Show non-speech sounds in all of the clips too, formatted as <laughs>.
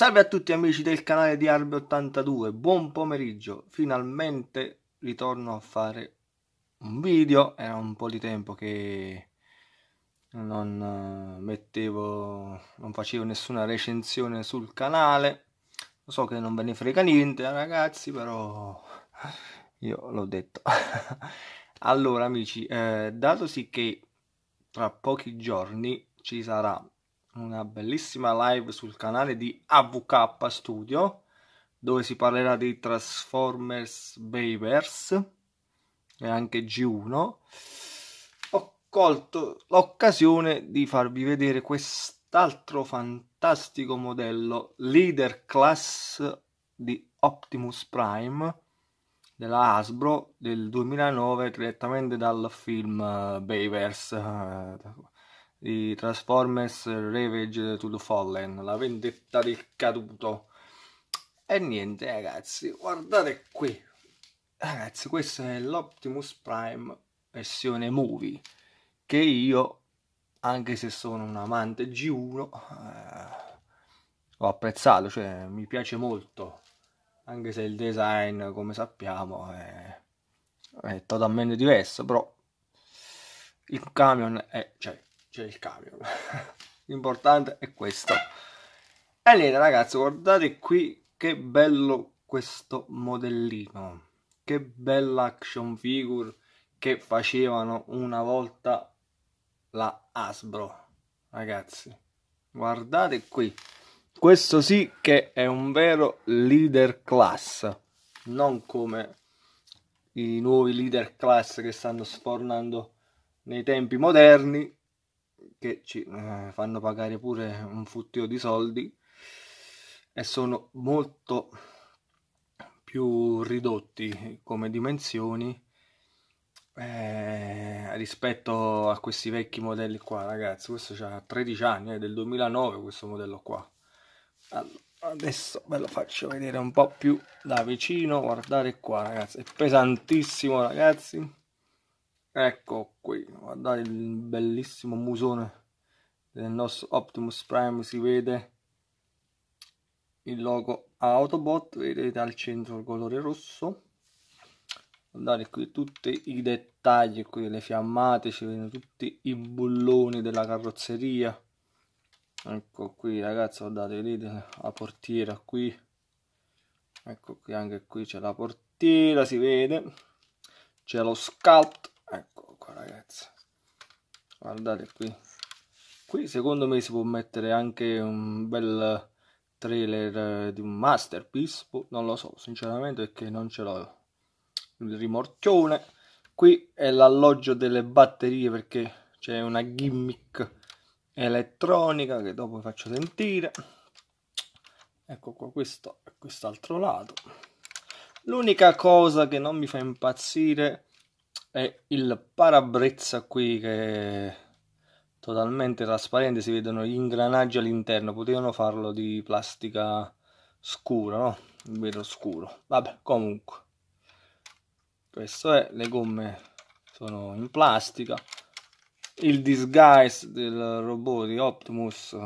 Salve a tutti amici del canale di Arbe82, buon pomeriggio, finalmente ritorno a fare un video, era un po' di tempo che non eh, mettevo, non facevo nessuna recensione sul canale, lo so che non ve ne frega niente ragazzi, però io l'ho detto. <laughs> allora amici, eh, dato sì che tra pochi giorni ci sarà una bellissima live sul canale di AVK Studio dove si parlerà di Transformers Babers e anche G1 ho colto l'occasione di farvi vedere quest'altro fantastico modello leader class di Optimus Prime della Hasbro del 2009 direttamente dal film eh, Babers eh, di Transformers Ravage to the Fallen, la vendetta del caduto. E niente ragazzi, guardate qui. Ragazzi, questo è l'Optimus Prime versione movie, che io, anche se sono un amante G1, eh, ho apprezzato, cioè mi piace molto, anche se il design, come sappiamo, è, è totalmente diverso, però il camion è... Cioè, c'è il camion <laughs> l'importante è questo e niente ragazzi guardate qui che bello questo modellino che bella action figure che facevano una volta la Hasbro ragazzi guardate qui questo sì che è un vero leader class non come i nuovi leader class che stanno sfornando nei tempi moderni che ci eh, fanno pagare pure un fottio di soldi e sono molto più ridotti come dimensioni eh, rispetto a questi vecchi modelli qua ragazzi questo ha 13 anni è eh, del 2009 questo modello qua allora, adesso ve lo faccio vedere un po' più da vicino guardate qua ragazzi è pesantissimo ragazzi Ecco qui, guardate il bellissimo musone del nostro Optimus Prime, si vede il logo Autobot, vedete al centro il colore rosso. Guardate qui tutti i dettagli, qui le fiammate, ci vedono tutti i bulloni della carrozzeria. Ecco qui ragazzi, guardate, vedete la portiera qui. Ecco qui, anche qui c'è la portiera, si vede. C'è lo sculpt ecco qua ragazzi guardate qui qui secondo me si può mettere anche un bel trailer eh, di un masterpiece boh, non lo so sinceramente perché non ce l'ho il rimorchione qui è l'alloggio delle batterie perché c'è una gimmick elettronica che dopo vi faccio sentire ecco qua questo e quest'altro lato l'unica cosa che non mi fa impazzire è è il parabrezza qui che è totalmente trasparente, si vedono gli ingranaggi all'interno, potevano farlo di plastica scura, no? Vero scuro. Vabbè, comunque. Questo è, le gomme sono in plastica. Il disguise del robot di Optimus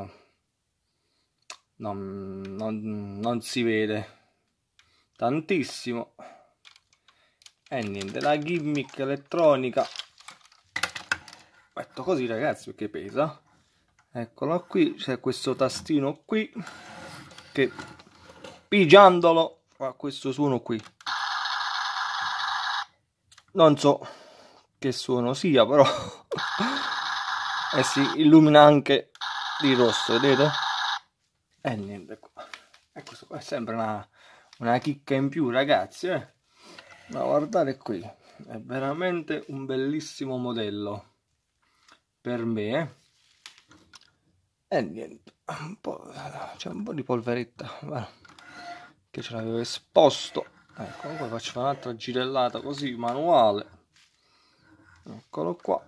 non, non, non si vede tantissimo e niente la gimmick elettronica metto così ragazzi perché pesa eccolo qui c'è questo tastino qui che pigiandolo fa questo suono qui non so che suono sia però <laughs> e si illumina anche di rosso vedete e niente qua ecco, e questo qua è sempre una, una chicca in più ragazzi eh ma guardate qui è veramente un bellissimo modello per me eh. e niente c'è un po' di polveretta guarda, che ce l'avevo esposto ecco comunque faccio un'altra girellata così manuale eccolo qua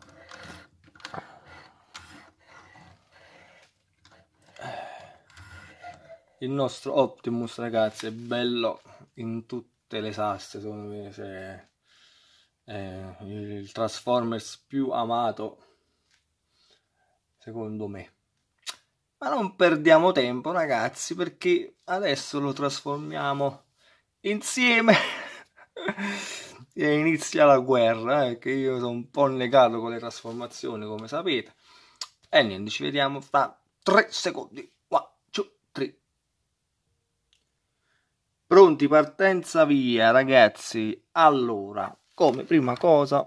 il nostro Optimus ragazzi è bello in tutto tutte le sasse, secondo me. Cioè, eh, il Transformers più amato, secondo me. Ma non perdiamo tempo, ragazzi, perché adesso lo trasformiamo insieme <laughs> e inizia la guerra, perché eh, io sono un po' negato con le trasformazioni, come sapete. E niente, ci vediamo fra 3 secondi. Pronti, partenza via, ragazzi. Allora, come prima cosa,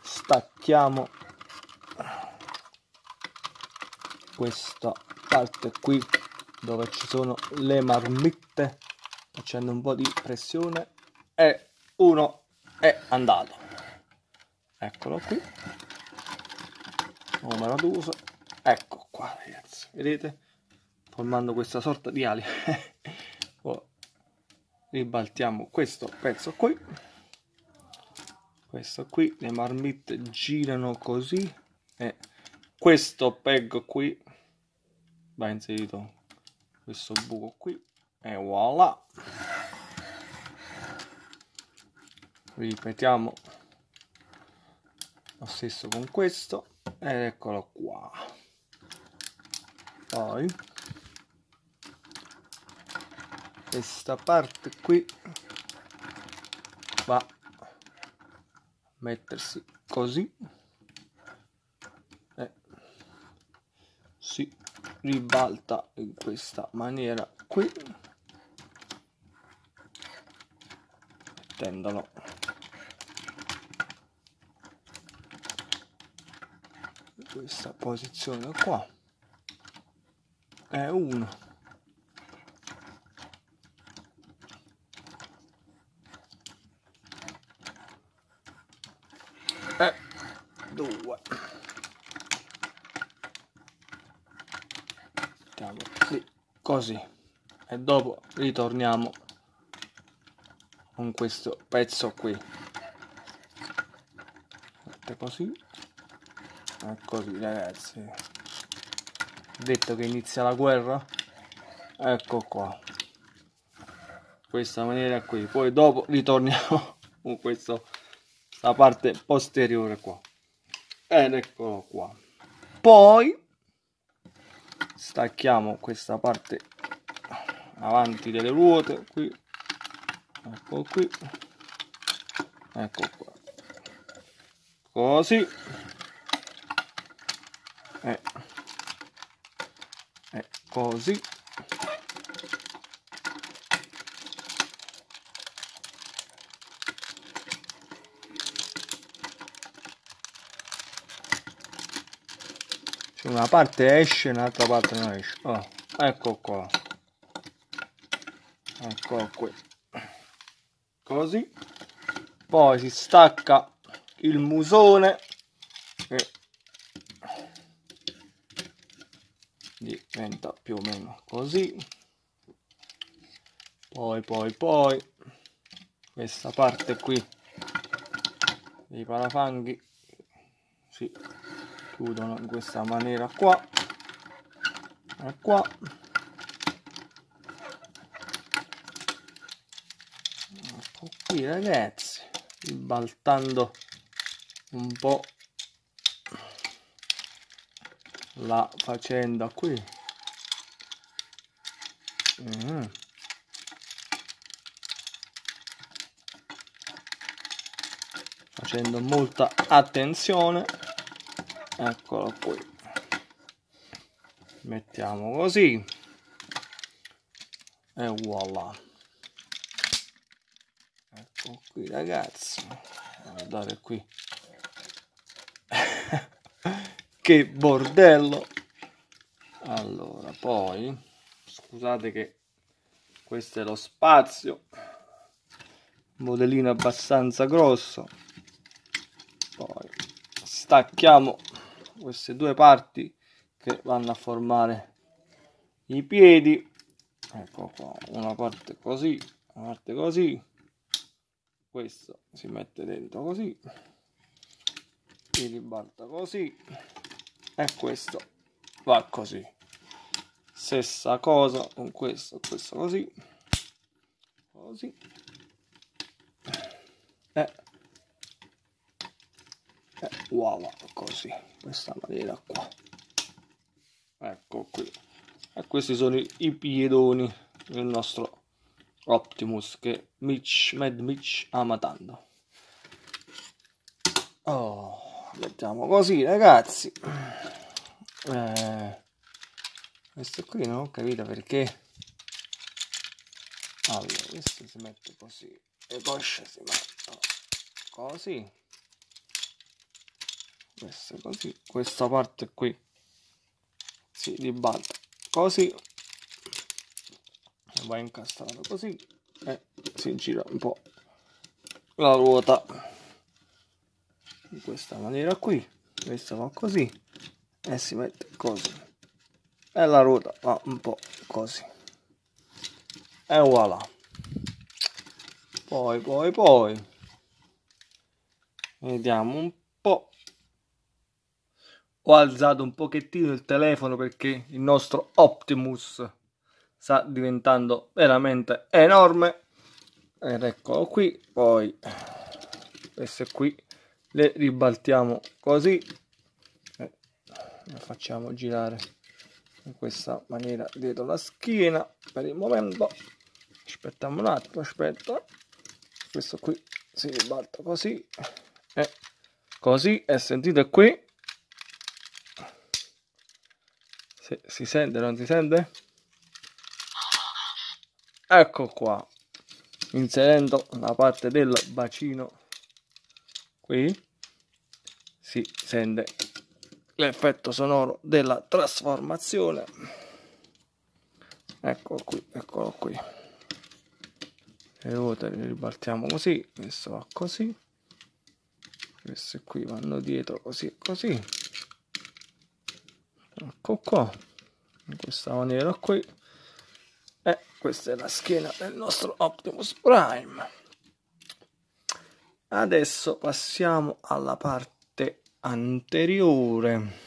stacchiamo questa parte qui dove ci sono le marmitte facendo un po' di pressione e uno è andato eccolo qui numero d'uso ecco qua ragazzi vedete formando questa sorta di ali <laughs> ribaltiamo questo pezzo qui questo qui le marmitte girano così e questo peg qui va inserito questo buco qui e voilà ripetiamo lo stesso con questo ed eccolo qua poi questa parte qui va a mettersi così e si ribalta in questa maniera qui mettendolo in questa posizione qua è uno 3, 2. Mettiamo lì, così. E dopo ritorniamo con questo pezzo qui. Fatto così. E così ragazzi. Detto che inizia la guerra. Ecco qua. Questa maniera qui. Poi dopo ritorniamo <laughs> con questo la parte posteriore qua ed eccolo qua poi stacchiamo questa parte avanti delle ruote qui ecco qui ecco qua così e, eh. e eh, così una parte esce un'altra parte non esce oh, ecco qua ecco qui così poi si stacca il musone e diventa più o meno così poi poi poi questa parte qui dei parafanghi si chiudono in questa maniera qua e qua ecco qui ragazzi ribaltando un po' la faccenda qui mm. facendo molta attenzione eccolo qui mettiamo così e voilà ecco qui ragazzi guardate qui <laughs> che bordello allora poi scusate che questo è lo spazio modellino abbastanza grosso poi stacchiamo queste due parti che vanno a formare i piedi ecco qua una parte così una parte così questo si mette dentro così si ribalta così e questo va così stessa cosa con questo questo così così uova così in questa maniera qua ecco qui e questi sono i piedoni del nostro Optimus che Mitch, Mad Mitch ama tanto oh, mettiamo così ragazzi eh, questo qui non ho capito perché allora questo si mette così le cosce si mettono così messa così questa parte qui si ribalta così e va incastrato così e si gira un po' la ruota in questa maniera qui questa va così e si mette così e la ruota va un po' così e voilà poi poi poi vediamo un ho alzato un pochettino il telefono perché il nostro Optimus sta diventando veramente enorme ed eccolo qui poi queste qui le ribaltiamo così e eh, le facciamo girare in questa maniera dietro la schiena per il momento aspettiamo un attimo aspetta questo qui si ribalta così e eh, così e eh, sentite qui Se si sente, non si sente? Ecco qua. Inserendo la parte del bacino qui si sente l'effetto sonoro della trasformazione. Eccolo qui, eccolo qui. Le ruote le ribaltiamo così, questo va così. Queste qui vanno dietro così e così ecco qua in questa maniera qui e questa è la schiena del nostro Optimus Prime adesso passiamo alla parte anteriore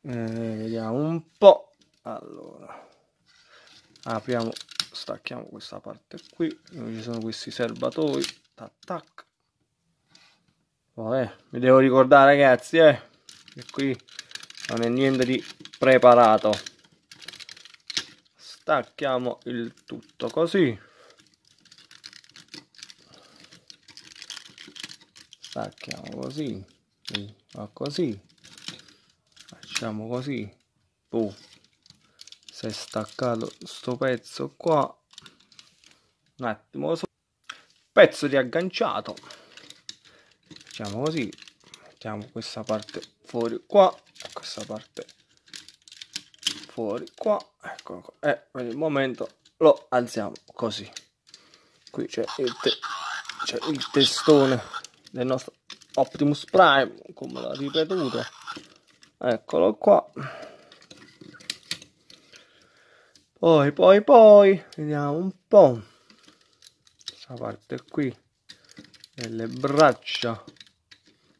eh, vediamo un po' allora apriamo stacchiamo questa parte qui dove ci sono questi serbatoi tac tac vabbè mi devo ricordare ragazzi eh che qui non è niente di preparato stacchiamo il tutto così stacchiamo così così facciamo così Puh. Boh. si è staccato sto pezzo qua un attimo pezzo riagganciato facciamo così mettiamo questa parte fuori qua questa parte fuori qua eccolo qua e per il momento lo alziamo così qui c'è il, te il, testone del nostro Optimus Prime come l'ha ripetuto eccolo qua poi poi poi vediamo un po' questa parte qui delle braccia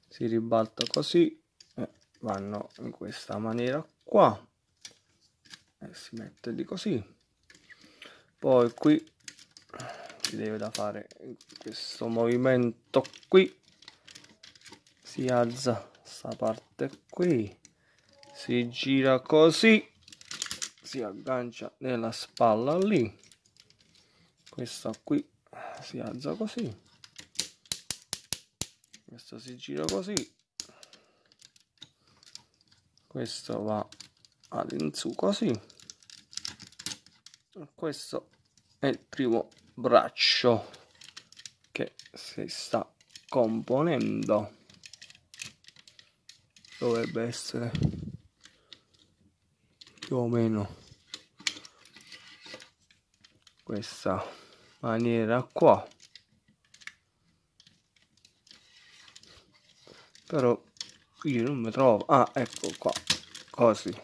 si ribalta così vanno in questa maniera qua e si mette di così poi qui si deve da fare questo movimento qui si alza questa parte qui si gira così si aggancia nella spalla lì questa qui si alza così questo si gira così questo va ad in su così questo è il primo braccio che si sta componendo dovrebbe essere più o meno questa maniera qua però qui non mi trovo ah ecco qua così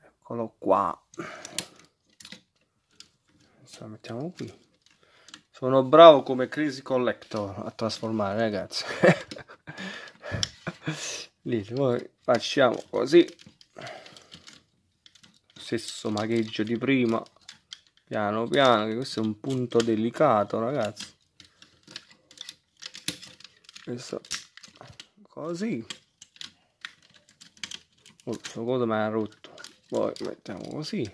eccolo qua adesso lo mettiamo qui sono bravo come Crazy Collector a trasformare eh, ragazzi <laughs> Lì, poi facciamo così stesso magheggio di prima piano piano che questo è un punto delicato ragazzi questo così questo oh, coso mi ha rotto poi mettiamo così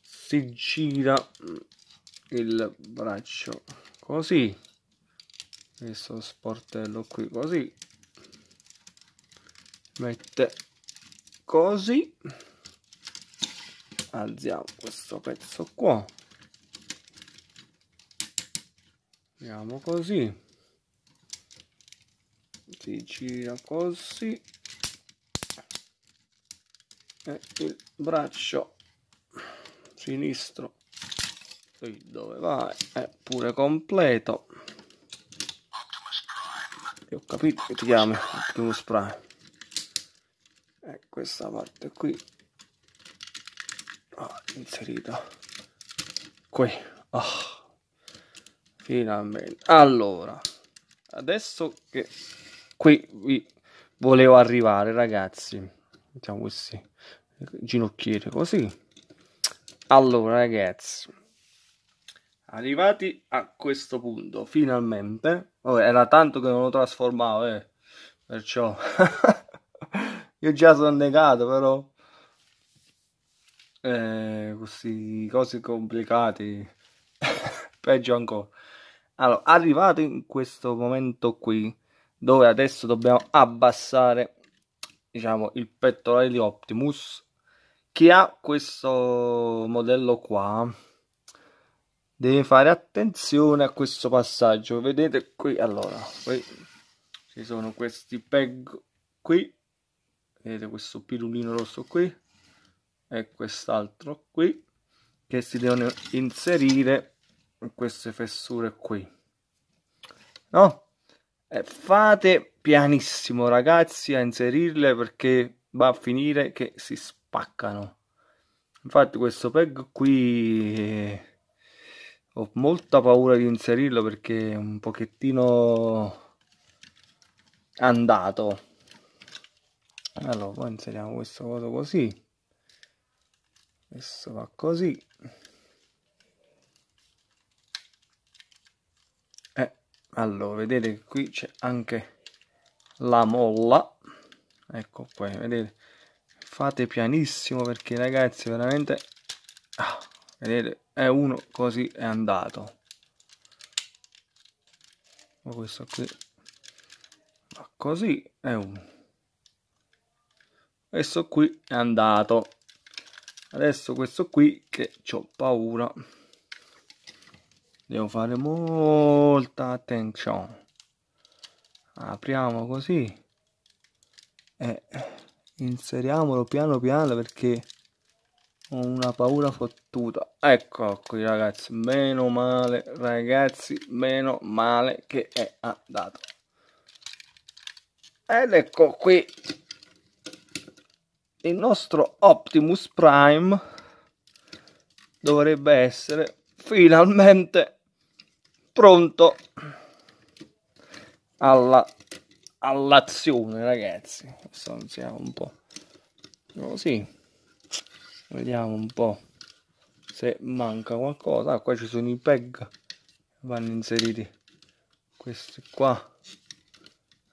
si gira il braccio così questo sportello qui così mette così alziamo questo pezzo qua andiamo così si gira così e il braccio sinistro qui dove vai è pure completo e ho capito che ti chiami Optimus Prime e questa parte qui ah, inserita qui oh. finalmente allora adesso che qui volevo arrivare, ragazzi. Mettiamo questi ginocchiere così. Allora, ragazzi, arrivati a questo punto, finalmente. Oh, era tanto che non lo trasformavo, eh. Perciò <laughs> io già sono negato, però eh, questi cose complicate <laughs> peggio ancora. Allora, arrivato in questo momento qui, dove adesso dobbiamo abbassare diciamo il pettorale di Optimus chi ha questo modello qua deve fare attenzione a questo passaggio vedete qui allora qui ci sono questi peg qui vedete questo pirulino rosso qui e quest'altro qui che si devono inserire in queste fessure qui no eh, fate pianissimo, ragazzi, a inserirle perché va a finire che si spaccano. Infatti questo peg qui eh, ho molta paura di inserirlo perché è un pochettino andato. Allora, poi inseriamo questo coso così. Questo va così. allora vedete che qui c'è anche la molla ecco qua vedete fate pianissimo perché ragazzi veramente ah, vedete è uno così è andato ma questo qui ma così è uno questo qui è andato adesso questo qui che ho paura devo fare molta attenzione apriamo così e inseriamolo piano piano perché ho una paura fottuta ecco qui ragazzi meno male ragazzi meno male che è andato ed ecco qui il nostro Optimus Prime dovrebbe essere finalmente pronto alla, all'azione ragazzi non stanziamo un po' così vediamo un po' se manca qualcosa ah, qua ci sono i peg vanno inseriti questi qua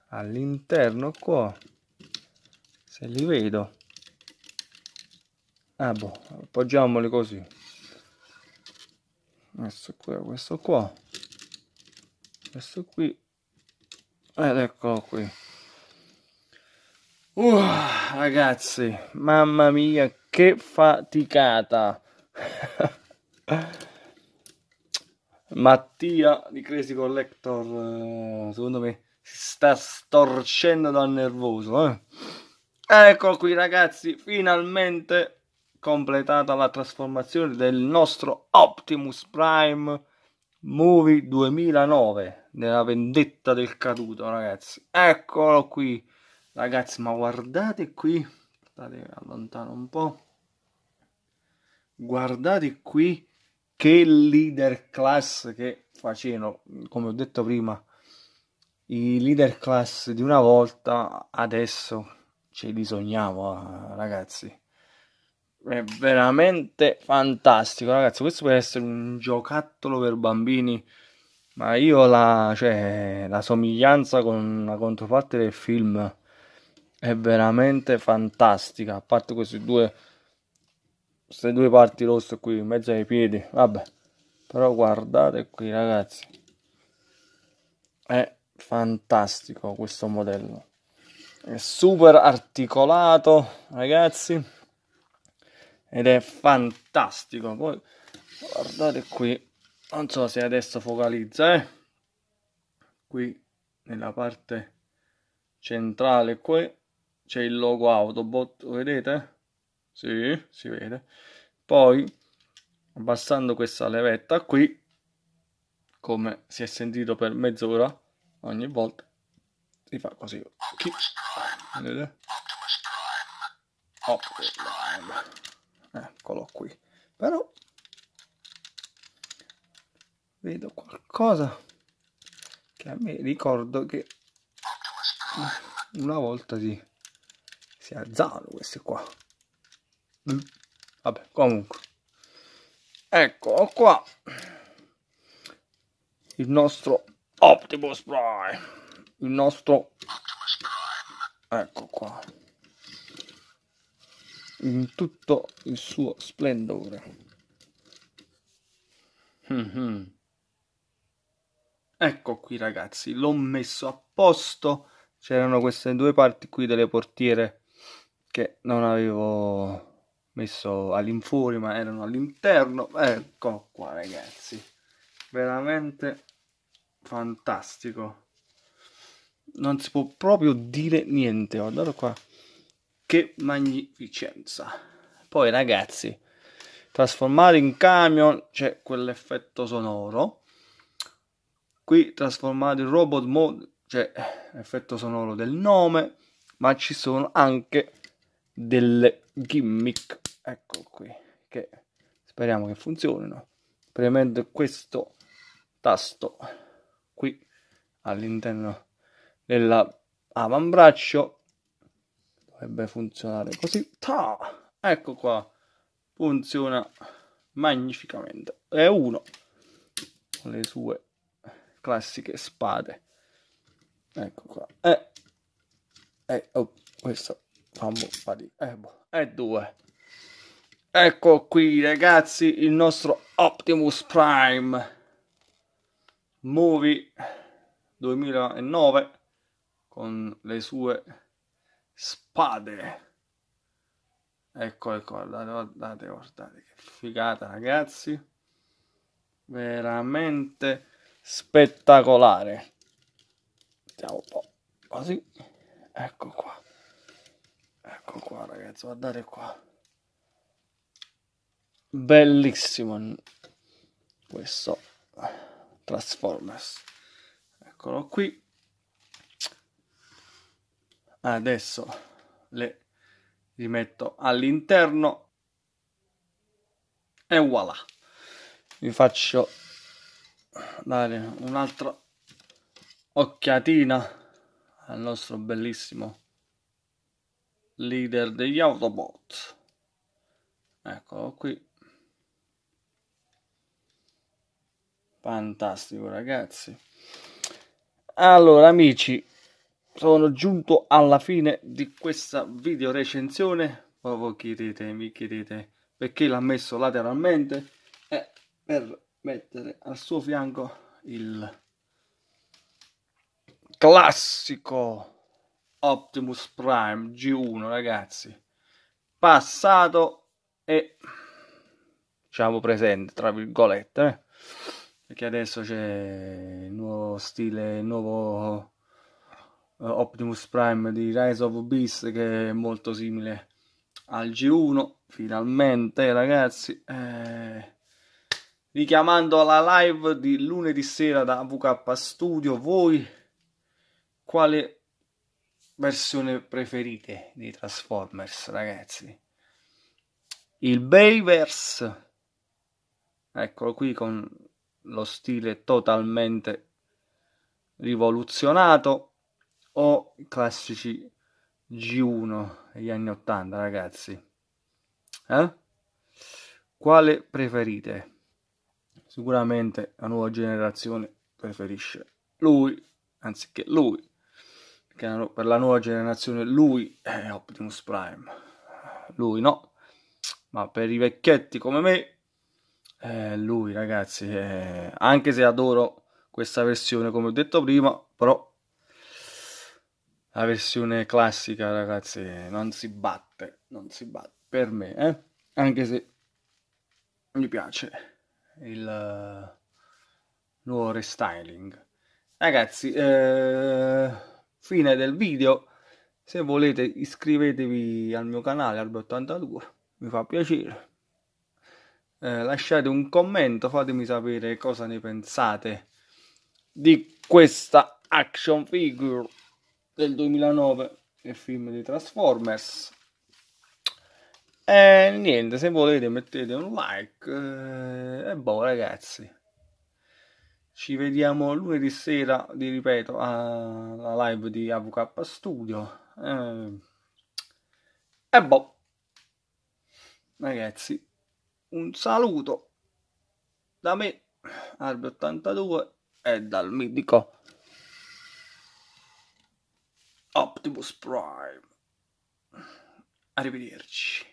all'interno qua se li vedo ah boh appoggiamoli così questo qua, questo qua, questo qui, ed eccolo qui. Uh, ragazzi, mamma mia, che faticata! <laughs> Mattia di Crazy Collector, eh, secondo me, si sta storcendo dal nervoso. Eh? Eccolo qui, ragazzi, finalmente completata la trasformazione del nostro Optimus Prime Movie 2009 nella vendetta del caduto ragazzi eccolo qui ragazzi ma guardate qui state allontano un po' guardate qui che leader class che facevano come ho detto prima i leader class di una volta adesso ce li sogniamo ragazzi è veramente fantastico, ragazzi. Questo può essere un giocattolo per bambini. Ma io la, cioè, la somiglianza con la controparte del film è veramente fantastica. A parte queste due, queste due parti rosse qui in mezzo ai piedi. Vabbè, però guardate qui, ragazzi. È fantastico questo modello. È super articolato, ragazzi ed è fantastico poi guardate qui non so se adesso focalizza eh? qui nella parte centrale qui c'è il logo Autobot vedete? Sì, si vede poi abbassando questa levetta qui come si è sentito per mezz'ora ogni volta si fa così Chi? vedete? Optimus Prime. Eh, eccolo qui però vedo qualcosa che a me ricordo che una volta si, si alzavano queste qua mm. vabbè comunque eccolo qua il nostro Optimus Prime il nostro ecco qua in tutto il suo splendore. Mm -hmm. Ecco qui ragazzi, l'ho messo a posto. C'erano queste due parti qui delle portiere che non avevo messo all'infuori ma erano all'interno. Ecco qua ragazzi, veramente fantastico. Non si può proprio dire niente, guardalo qua che magnificenza poi ragazzi trasformare in camion c'è quell'effetto sonoro qui trasformare in robot mode c'è l'effetto sonoro del nome ma ci sono anche delle gimmick ecco qui che speriamo che funzionino premendo questo tasto qui all'interno dell'avambraccio dovrebbe funzionare così. Ta! Ecco qua, funziona magnificamente. È uno con le sue classiche spade. Ecco qua. E, eh. e eh, oh, questo fa un po' fatica. E, eh, boh, due. Ecco qui ragazzi il nostro Optimus Prime Movie 2009 con le sue spade. Ecco, ecco, guardate, guardate, guardate, che figata ragazzi. Veramente spettacolare. Mettiamo un po' così. Ecco qua. Ecco qua ragazzi, guardate qua. Bellissimo questo Transformers. Eccolo qui. Adesso le rimetto all'interno e voilà vi faccio dare un'altra occhiatina al nostro bellissimo leader degli Autobot eccolo qui fantastico ragazzi allora amici sono giunto alla fine di questa video recensione poi voi chiedete mi chiedete perché l'ha messo lateralmente è per mettere al suo fianco il classico Optimus Prime G1 ragazzi passato e diciamo presente tra virgolette eh? perché adesso c'è il nuovo stile il nuovo eh, Optimus Prime di Rise of Beast che è molto simile al G1 finalmente ragazzi eh, richiamando la live di lunedì sera da VK Studio voi quale versione preferite dei Transformers ragazzi il Bayverse eccolo qui con lo stile totalmente rivoluzionato o i classici G1 degli anni 80 ragazzi eh? quale preferite? sicuramente la nuova generazione preferisce lui anziché lui perché per la nuova generazione lui è Optimus Prime lui no ma per i vecchietti come me eh, lui ragazzi eh, anche se adoro questa versione come ho detto prima però la versione classica, ragazzi, non si batte, non si batte per me, eh? Anche se mi piace il eh, nuovo restyling. Ragazzi, eh, fine del video. Se volete iscrivetevi al mio canale Albo82, mi fa piacere. Eh, lasciate un commento, fatemi sapere cosa ne pensate di questa action figure del 2009, il film di Transformers. E niente, se volete mettete un like. Eh, e boh ragazzi, ci vediamo lunedì sera, vi ripeto, alla live di AVK Studio. Eh, e boh, ragazzi, un saluto da me, Arbe82 e dal Midico. Optimus Prime. Arrivederci.